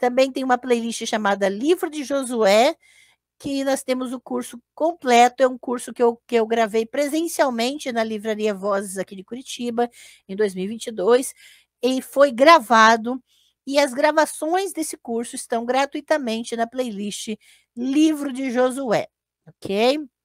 Também tem uma playlist chamada Livro de Josué, que nós temos o curso completo. É um curso que eu, que eu gravei presencialmente na Livraria Vozes aqui de Curitiba, em 2022, e foi gravado. E as gravações desse curso estão gratuitamente na playlist Livro de Josué, ok?